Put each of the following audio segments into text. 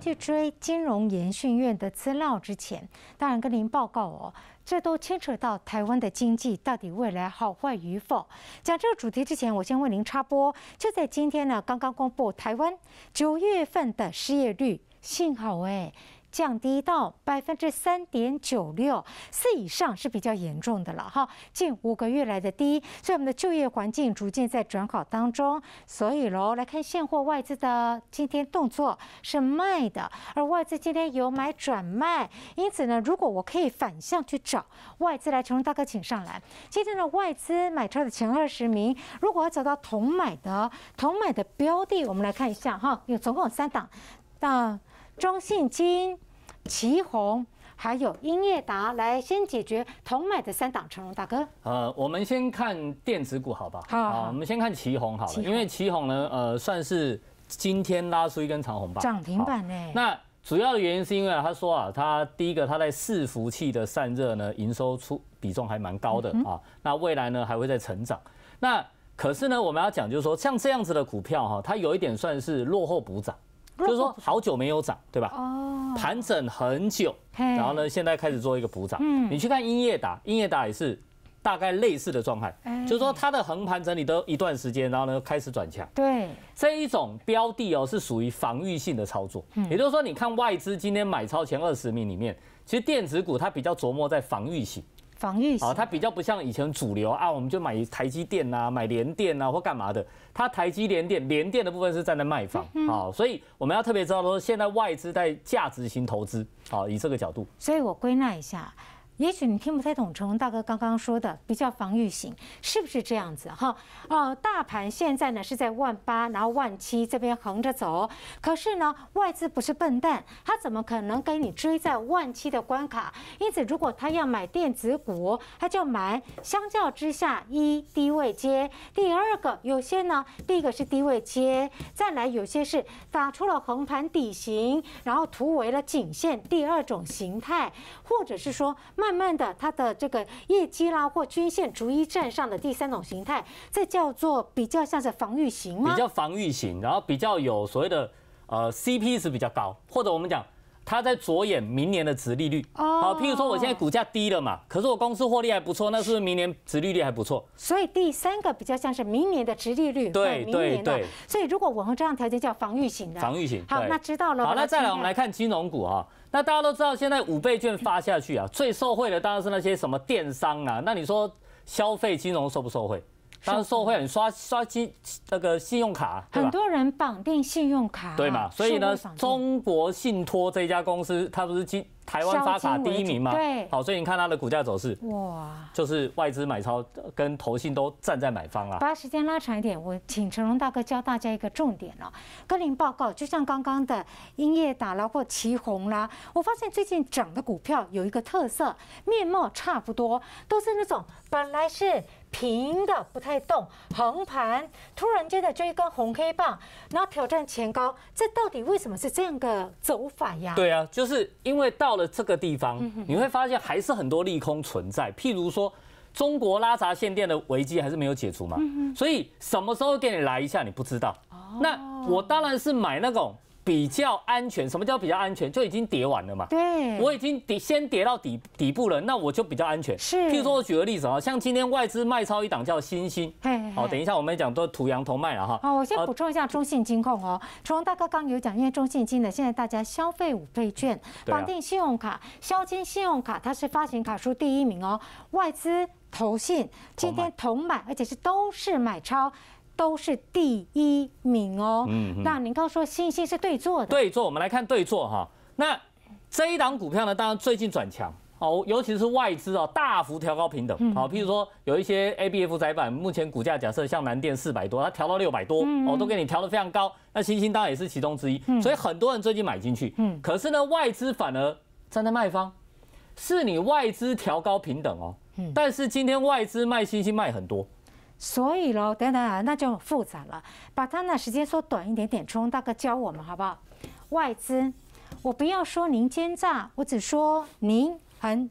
去追金融研讯院的资料之前，当然跟您报告哦，这都牵扯到台湾的经济到底未来好坏与否。讲这个主题之前，我先为您插播，就在今天呢，刚刚公布台湾九月份的失业率，幸好哎。降低到百分之三点九六四以上是比较严重的了哈，近五个月来的低，所以我们的就业环境逐渐在转好当中。所以喽，来看现货外资的今天动作是卖的，而外资今天有买转卖，因此呢，如果我可以反向去找外资来，成龙大哥请上来。今天呢，外资买超的前二十名，如果要找到同买的同买的标的，我们来看一下哈，有总共有三档，那。中信金、旗宏还有英业达来先解决同买的三档，成龙大哥。呃，我们先看电子股，好吧？好，我们先看旗宏，好，了，因为旗宏呢，呃，算是今天拉出一根长红吧，涨停板呢。那主要的原因是因为他说啊，他第一个他在伺服器的散热呢，营收出比重还蛮高的啊，那未来呢还会再成长。那可是呢，我们要讲就是说，像这样子的股票哈，它有一点算是落后补涨。就是说，好久没有涨，对吧？哦，盘整很久，然后呢，现在开始做一个补涨。嗯，你去看英业达，英业达也是大概类似的状态。就是说它的横盘整理都一段时间，然后呢开始转强。对，这一种标的哦是属于防御性的操作。嗯，也就是说，你看外资今天买超前二十名里面，其实电子股它比较琢磨在防御型。防御型，好，它比较不像以前主流啊，我们就买台积电啊，买联电啊，或干嘛的。它台积、联电、联电的部分是站在卖方啊，所以我们要特别知道说，现在外资在价值型投资啊，以这个角度。所以我归纳一下。也许你听不太懂成龙大哥刚刚说的比较防御型，是不是这样子？哈，呃，大盘现在呢是在万八，然后万七这边横着走，可是呢，外资不是笨蛋，他怎么可能给你追在万七的关卡？因此，如果他要买电子股，他就买。相较之下，一低位接，第二个有些呢，第一个是低位接，再来有些是打出了横盘底形，然后突为了颈线第二种形态，或者是说慢慢的，它的这个业绩啦或均线逐一站上的第三种形态，这叫做比较像是防御型吗？比较防御型，然后比较有所谓的呃 CP 值比较高，或者我们讲它在着眼明年的殖利率。哦。譬如说我现在股价低了嘛，可是我公司获利还不错，那是不是明年殖利率还不错？所以第三个比较像是明年的殖利率和明年。对对对。所以如果我们这样条件叫防御型的。防御型。好，那知道了。好，那再来我们来看金融股哈。那大家都知道，现在五倍券发下去啊，最受惠的当然是那些什么电商啊。那你说消费金融受不受惠？当然受惠你刷刷金那个信用卡，很多人绑定信用卡，对嘛？所以呢，中国信托这家公司，它不是金。台湾发卡第一名嘛，对，好，所以你看它的股价走势，哇，就是外资买超跟投信都站在买方了。把时间拉长一点，我请成龙大哥教大家一个重点哦。跟您报告就像刚刚的英业达啦，或旗红啦，我发现最近涨的股票有一个特色，面貌差不多，都是那种本来是。平的不太动，横盘，突然间的就一根红黑棒，然后挑战前高，这到底为什么是这样的走法呀？对啊，就是因为到了这个地方，你会发现还是很多利空存在，譬如说中国拉闸限电的危机还是没有解除嘛，所以什么时候给你来一下你不知道。那我当然是买那种。比较安全，什么叫比较安全？就已经跌完了嘛。对，我已经跌先跌到底底部了，那我就比较安全。是，譬如说我举个例子啊，像今天外资卖超一档叫星星，好，等一下我们讲都土洋同卖了哈。好，我先补充一下中信金控哦，楚龙大哥刚有讲，因为中信金的现在大家消费五费券绑定信用卡，消金信用卡它是发行卡数第一名哦，外资投信今天同买，而且是都是买超。都是第一名哦。嗯，那您刚说星星是对坐的。对坐，我们来看对坐哈。那这一档股票呢，当然最近转强哦，尤其是外资哦大幅调高平等啊。譬如说有一些 A B F 窄板，目前股价假设像南电四百多，它调到六百多，我都给你调得非常高。那星星当然也是其中之一，所以很多人最近买进去。嗯。可是呢，外资反而站在卖方，是你外资调高平等哦。但是今天外资卖星星卖很多。所以喽，等等，那就复杂了。把它呢时间缩短一点点，冲大哥教我们好不好？外资，我不要说您奸诈，我只说您很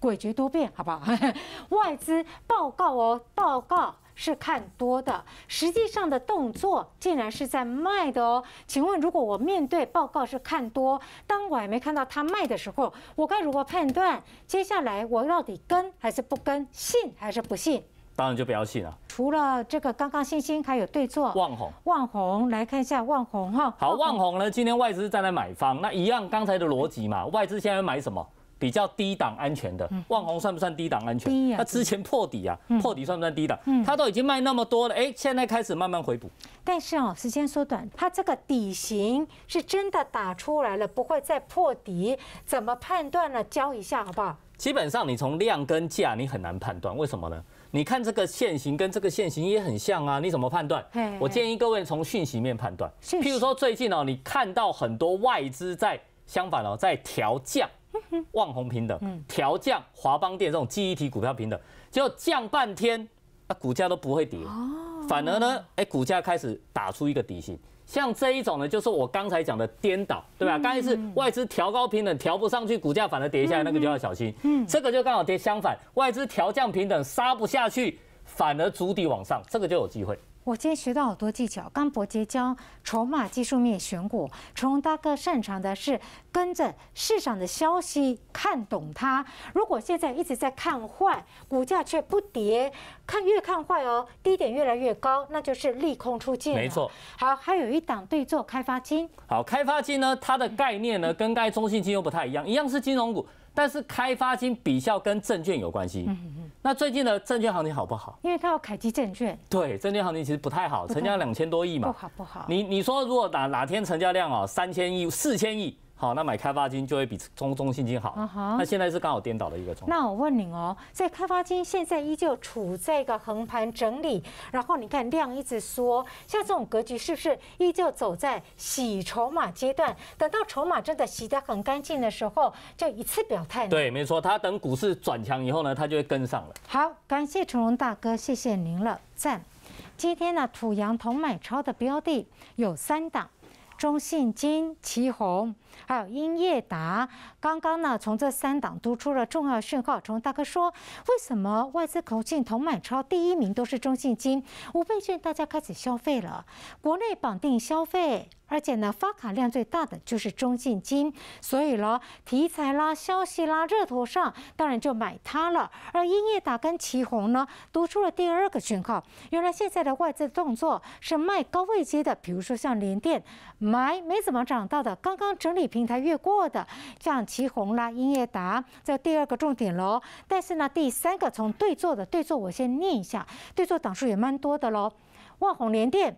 诡谲多变，好不好？外资报告哦，报告是看多的，实际上的动作竟然是在卖的哦。请问，如果我面对报告是看多，当我还没看到他卖的时候，我该如何判断接下来我到底跟还是不跟，信还是不信？当然就不要信了。除了这个刚刚星星，还有对坐旺红，旺红来看一下旺红哈。好，旺红呢，今天外资站在买方。那一样刚才的逻辑嘛，外资现在买什么？比较低档安全的，旺红算不算低档安全？低呀。之前破底啊，破底算不算低档？嗯。它都已经卖那么多了，哎，现在开始慢慢回补。但是哦，时间缩短，它这个底型是真的打出来了，不会再破底。怎么判断呢？教一下好不好？基本上你从量跟价，你很难判断，为什么呢？你看这个现型跟这个现型也很像啊，你怎么判断？我建议各位从讯息面判断。譬如说最近哦，你看到很多外资在相反哦，在调降，旺宏平等，调降华邦电这种记忆体股票平等，就降半天，那股价都不会跌，反而呢，哎，股价开始打出一个底薪。像这一种呢，就是我刚才讲的颠倒，对吧？刚才是外资调高平等调不上去，股价反而跌下来，那个就要小心。嗯，这个就刚好跌相反，外资调降平等杀不下去，反而逐底往上，这个就有机会。我今天学到好多技巧，刚伯杰教筹码技术面选股，龙大哥擅长的是跟着市场的消息看懂它。如果现在一直在看坏，股价却不跌，看越看坏哦，低点越来越高，那就是利空出尽。没错。好，还有一档对做开发金。好，开发金呢，它的概念呢跟该中信金又不太一样，一样是金融股，但是开发金比较跟证券有关系。那最近的证券行情好不好？因为它有凯基证券。对，证券行情其实不太好，成交两千多亿嘛。不好不好。你你说如果哪哪天成交量哦三千亿四千亿？好，那买开发金就会比中中信金好。那现在是刚好颠倒的一个钟。那我问您哦，在开发金现在依旧处在一个横盘整理，然后你看量一直缩，像这种格局是不是依旧走在洗筹码阶段？等到筹码真的洗得很干净的时候，就一次表态。对，没错，它等股市转强以后呢，它就会跟上了。好，感谢成龙大哥，谢谢您了，赞。今天呢，土洋同买超的标的有三档。中信金、旗红，还有英业达，刚刚呢，从这三档都出了重要讯号。从大哥说，为什么外资口径同满超第一名都是中信金？五倍券，大家开始消费了，国内绑定消费。而且呢，发卡量最大的就是中信金，所以呢，题材啦、消息啦、热头上，当然就买它了。而英业达跟旗宏呢，读出了第二个讯号。原来现在的外资动作是卖高位接的，比如说像联电，买没怎么涨到的，刚刚整理平台越过的，像旗宏啦、英业达，这第二个重点喽。但是呢，第三个从对坐的对坐，我先念一下，对坐档数也蛮多的喽。万宏联电，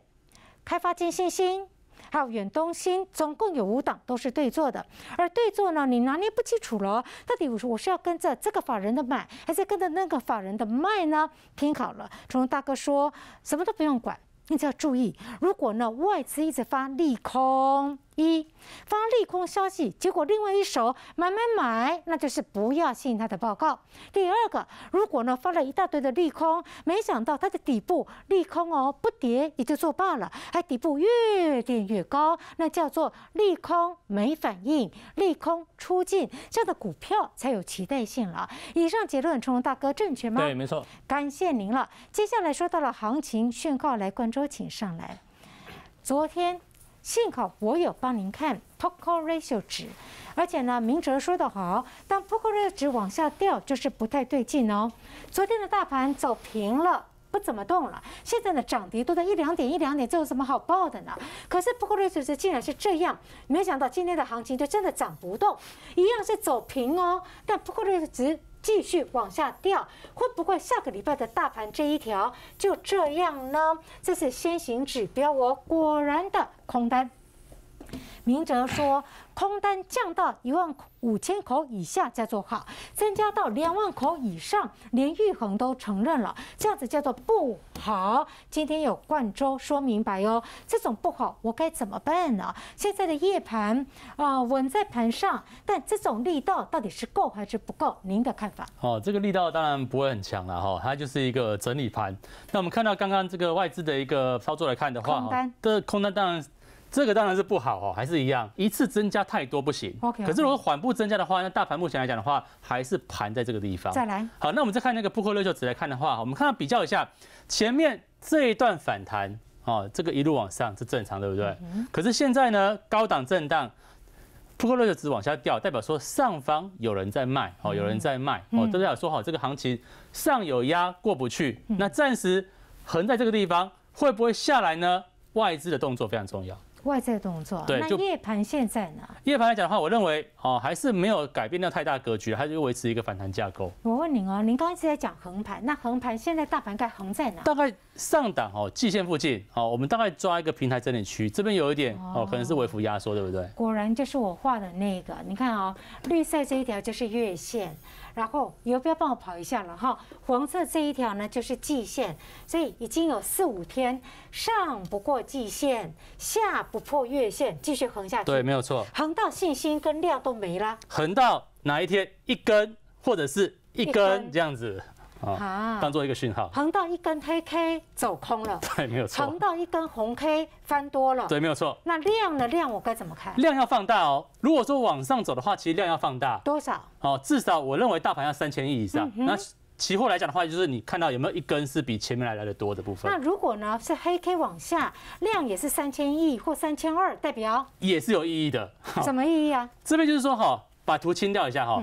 开发金星星。还有远东新，总共有五档都是对坐的，而对坐呢，你拿捏不清楚了，到底我是我是要跟着这个法人的买，还是跟着那个法人的卖呢？听好了，成龙大哥说，什么都不用管，你只要注意，如果呢外资一直发利空。一发利空消息，结果另外一手买买买，那就是不要信他的报告。第二个，如果呢发了一大堆的利空，没想到它的底部利空哦不跌也就作罢了，还底部越跌越高，那叫做利空没反应，利空出尽，这样的股票才有期待性了。以上结论，成龙大哥正确吗？对，没错。感谢您了。接下来说到了行情宣告，来冠州，请上来。昨天。幸好我有帮您看 Poco Ratio 值，而且呢，明哲说的好，当 Poco Ratio 值往下掉，就是不太对劲哦。昨天的大盘走平了，不怎么动了，现在的涨跌都在一两点、一两点，这有什么好报的呢？可是 Poco Ratio 值竟然是这样，没想到今天的行情就真的涨不动，一样是走平哦，但 Poco Ratio 值。继续往下掉，会不会下个礼拜的大盘这一条就这样呢？这是先行指标，哦，果然的空单。明哲说，空单降到一万五千口以下再做好，增加到两万口以上，连玉恒都承认了，这样子叫做不好。今天有冠周说明白哦，这种不好我该怎么办呢？现在的夜盘啊，稳在盘上，但这种力道到底是够还是不够？您的看法？哦，这个力道当然不会很强了哈，它就是一个整理盘。那我们看到刚刚这个外资的一个操作来看的话，单的空单当然。这个当然是不好哦，还是一样，一次增加太多不行。OK。可是如果缓步增加的话，那大盘目前来讲的话，还是盘在这个地方。再来。好，那我们再看那个布克六九指来看的话，我们看到比较一下前面这一段反弹哦，这个一路往上是正常，对不对？可是现在呢，高档震荡，布克六九指往下掉，代表说上方有人在卖哦，有人在卖哦，都代表说好这个行情上有压过不去。那暂时横在这个地方，会不会下来呢？外资的动作非常重要。外在动作，那夜盘现在呢？夜盘来讲的话，我认为哦，还是没有改变到太大格局，还是维持一个反弹架构。我问您哦，您刚刚直在讲横盘，那横盘现在大盘该横在哪？大概。上档哦，季线附近哦，我们大概抓一个平台整理区，这边有一点哦，可能是微幅压缩，对不对？果然就是我画的那个，你看哦，绿色这一条就是月线，然后你不要帮我跑一下了哈，黄色这一条呢就是季线，所以已经有四五天上不过季线，下不破月线，继续横下去。对，没有错。横到信心跟量都没了。横到哪一天一根或者是一根这样子？啊，当做一个讯号，横到一根黑 K 走空了，对，没有错；横到一根红 K 翻多了，对，没有错。那量的量我该怎么看？量要放大哦。如果说往上走的话，其实量要放大多少？哦，至少我认为大盘要三千亿以上。那期货来讲的话，就是你看到有没有一根是比前面来的多的部分？那如果呢是黑 K 往下，量也是三千亿或三千二，代表也是有意义的。什么意义啊？这边就是说，哈，把图清掉一下，哈。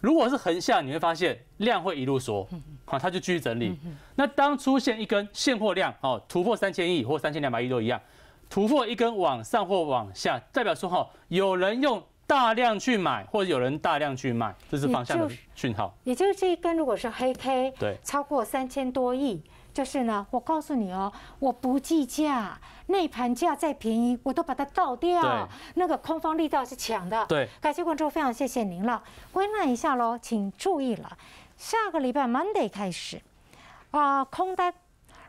如果是横向，你会发现量会一路缩，好，它就继续整理。那当出现一根现货量哦，突破三千亿或三千两百亿都一样，突破一根往上或往下，代表说哈，有人用大量去买，或者有人大量去卖，这是方向的讯号。也就是这一根如果是黑 K，对，超过三千多亿。就是呢，我告诉你哦，我不计价，内盘价再便宜，我都把它倒掉。那个空方力道是强的。对，感谢关注，非常谢谢您了。归纳一下喽，请注意了，下个礼拜 Monday 开始啊，空单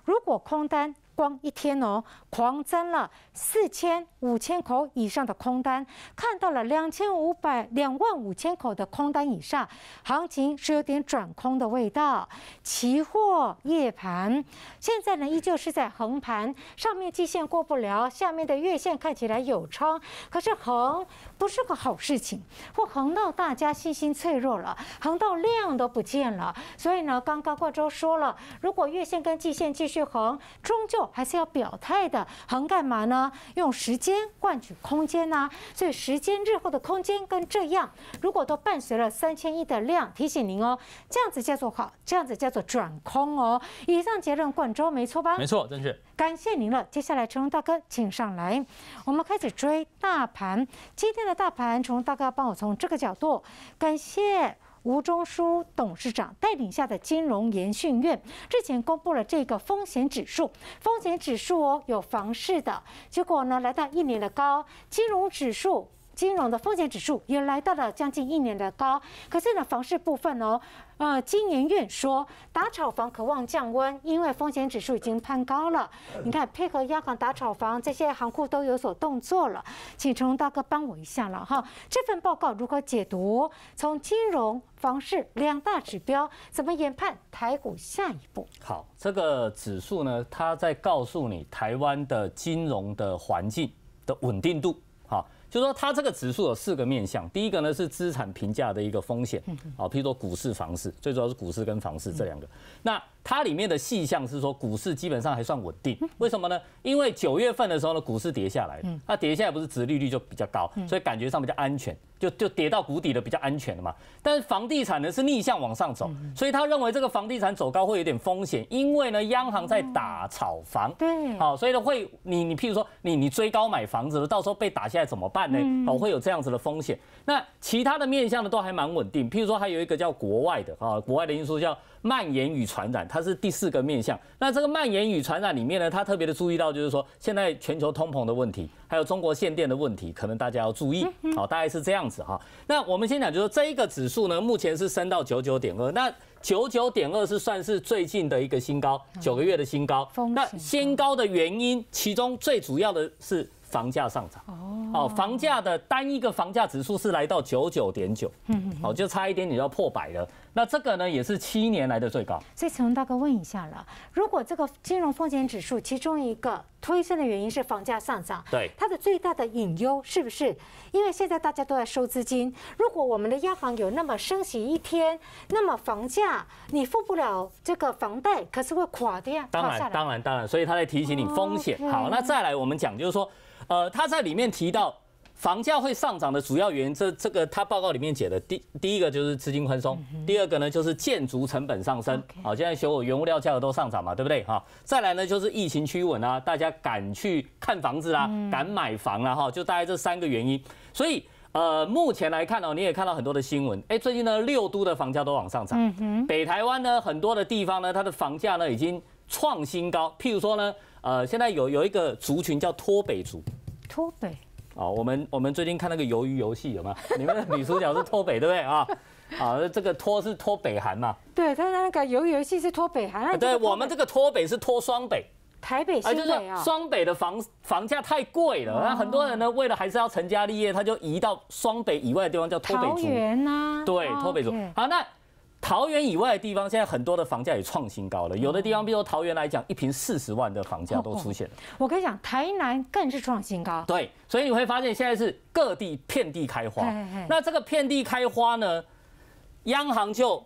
如果空单。光一天哦，狂增了四千五千口以上的空单，看到了两千五百两万五千口的空单以上，行情是有点转空的味道。期货夜盘现在呢，依旧是在横盘，上面季线过不了，下面的月线看起来有窗，可是横。不是个好事情，或横到大家信心脆弱了，横到量都不见了。所以呢，刚刚冠州说了，如果月线跟季线继续横，终究还是要表态的。横干嘛呢？用时间换取空间呐。所以时间日后的空间跟这样，如果都伴随了三千亿的量，提醒您哦，这样子叫做好，这样子叫做转空哦。以上结论，冠州没错吧？没错，正确。感谢您了。接下来成龙大哥请上来，我们开始追大盘。今天的。大盘从大概帮我从这个角度感谢吴忠书董事长带领下的金融研训院日前公布了这个风险指数，风险指数哦有房市的结果呢来到一年的高金融指数。金融的风险指数也来到了将近一年的高。可是呢，房市部分哦，呃，金研院说打炒房渴望降温，因为风险指数已经攀高了。你看，配合央行打炒房，这些行库都有所动作了。请成龙大哥帮我一下了哈。这份报告如何解读？从金融、房市两大指标，怎么研判台股下一步？好，这个指数呢，它在告诉你台湾的金融的环境的稳定度，好。就是说它这个指数有四个面向，第一个呢是资产评价的一个风险，啊，譬如说股市、房市，最主要是股市跟房市这两个。那它里面的细项是说股市基本上还算稳定，为什么呢？因为九月份的时候呢，股市跌下来，那它跌下来不是殖利率就比较高，所以感觉上比较安全，就就跌到谷底的比较安全的嘛。但是房地产呢是逆向往上走，所以他认为这个房地产走高会有点风险，因为呢央行在打炒房，对，好，所以呢会你你譬如说你你追高买房子了，到时候被打下来怎么办呢？哦，会有这样子的风险。那其他的面向呢都还蛮稳定，譬如说还有一个叫国外的啊，国外的因素叫。蔓延与传染，它是第四个面向。那这个蔓延与传染里面呢，他特别的注意到，就是说现在全球通膨的问题，还有中国限电的问题，可能大家要注意。好，大概是这样子哈。那我们先讲，就是这一个指数呢，目前是升到九九点二，那九九点二是算是最近的一个新高，九个月的新高。那新高的原因，其中最主要的是房价上涨。哦，好，房价的单一个房价指数是来到九九点九，嗯，好，就差一点点要破百了。那这个呢，也是七年来的最高。所以陈大哥问一下了，如果这个金融风险指数其中一个推升的原因是房价上涨，对，它的最大的隐忧是不是？因为现在大家都在收资金，如果我们的央行有那么升息一天，那么房价你付不了这个房贷，可是会垮的呀。当然，当然，当然，所以他在提醒你风险。好，那再来我们讲，就是说，呃，他在里面提到。房价会上涨的主要原因，这这个他报告里面写的第第一个就是资金宽松，第二个呢就是建筑成本上升。好，现在所有原物料价格都上涨嘛，对不对？哈，再来呢就是疫情趋稳啊，大家敢去看房子啦，敢买房啦，哈，就大概这三个原因。所以呃，目前来看哦，你也看到很多的新闻，哎，最近呢六都的房价都往上涨，北台湾呢很多的地方呢，它的房价呢已经创新高。譬如说呢，呃，现在有有一个族群叫脱北族，脱北。哦，我们我们最近看那个鱿鱼游戏有吗？有？你们的女主角是脱北，对不对啊？啊，这个脱是脱北韩嘛？对，他那个鱿鱼游戏是脱北韩。对我们这个脱北是脱双北，台北、新北啊。就是双北的房房价太贵了，那很多人呢为了还是要成家立业，他就移到双北以外的地方叫脱北族。桃园啊，对脱北族。好，那。桃园以外的地方，现在很多的房价也创新高了。有的地方，比如说桃园来讲，一平四十万的房价都出现了。我跟你讲，台南更是创新高。对，所以你会发现现在是各地遍地开花。那这个遍地开花呢，央行就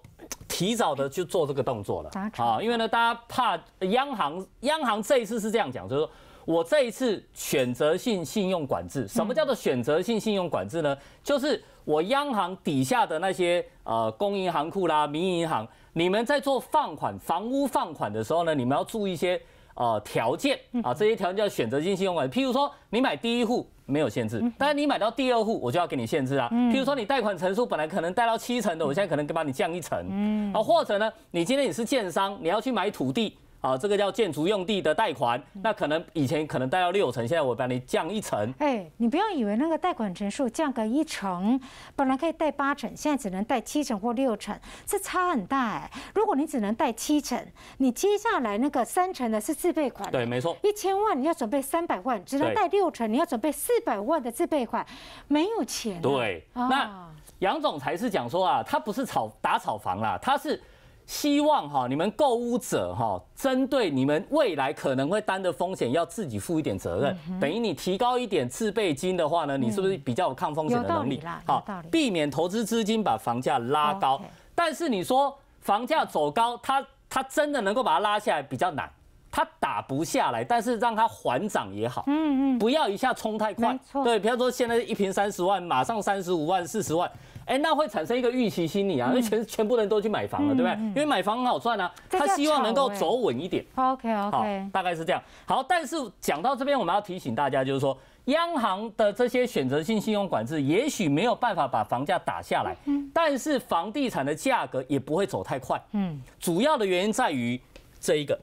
提早的去做这个动作了。啊，因为呢，大家怕央行，央行这一次是这样讲，就是说。我这一次选择性信用管制，什么叫做选择性信用管制呢？就是我央行底下的那些呃，工银银行库啦、民营银行，你们在做放款、房屋放款的时候呢，你们要注意一些呃条件啊，这些条件叫选择性信用管制。譬如说，你买第一户没有限制，但是你买到第二户，我就要给你限制啊。譬如说，你贷款成数本来可能贷到七成的，我现在可能把你降一成。嗯。啊，或者呢，你今天你是建商，你要去买土地。啊，这个叫建筑用地的贷款，那可能以前可能贷到六成，现在我帮你降一成。哎，你不要以为那个贷款成数降个一成，本来可以贷八成，现在只能贷七成或六成，这差很大哎。如果你只能贷七成，你接下来那个三成的是自备款。对，没错。一千万你要准备三百万，只能贷六成，你要准备四百万的自备款，没有钱。对，那杨总裁是讲说啊，他不是炒打炒房啦，他是。希望哈，你们购物者哈，针对你们未来可能会担的风险，要自己负一点责任。等于你提高一点自备金的话呢，你是不是比较有抗风险的能力好，避免投资资金把房价拉高。但是你说房价走高，它它真的能够把它拉下来比较难，它打不下来。但是让它缓涨也好，嗯嗯，不要一下冲太快。对，比方说现在一平三十万，马上三十五万、四十万。哎，那会产生一个预期心理啊，因为全全部人都去买房了，对不对？因为买房很好赚啊，他希望能够走稳一点。OK OK，好，大概是这样。好，但是讲到这边，我们要提醒大家，就是说，央行的这些选择性信用管制，也许没有办法把房价打下来，但是房地产的价格也不会走太快。嗯，主要的原因在于这一个，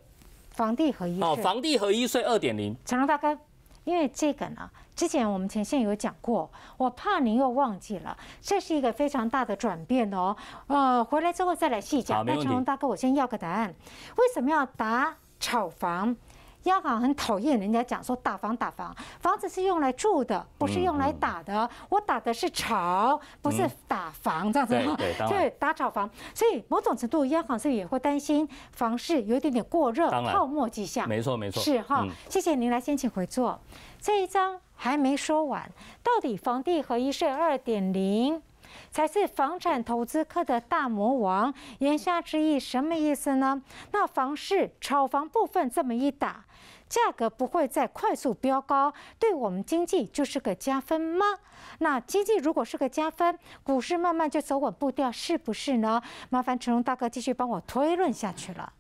房地合一哦，房地合一税二点零。陈老大哥，因为这个呢，之前我们前线有讲过，我怕您又忘记了，这是一个非常大的转变哦。呃，回来之后再来细讲。那成龙大哥，我先要个答案，为什么要打炒房？央行很讨厌人家讲说打房打房，房子是用来住的，不是用来打的。我打的是炒，不是打房，这样子。对对，打炒房。所以某种程度，央行是也会担心房市有点点过热、泡沫迹象。没错没错，是哈。谢谢您来，先请回座。这一章还没说完，到底房地合一税二点零？才是房产投资客的大魔王，言下之意什么意思呢？那房市炒房部分这么一打，价格不会再快速飙高，对我们经济就是个加分吗？那经济如果是个加分，股市慢慢就走稳步调，是不是呢？麻烦成龙大哥继续帮我推论下去了。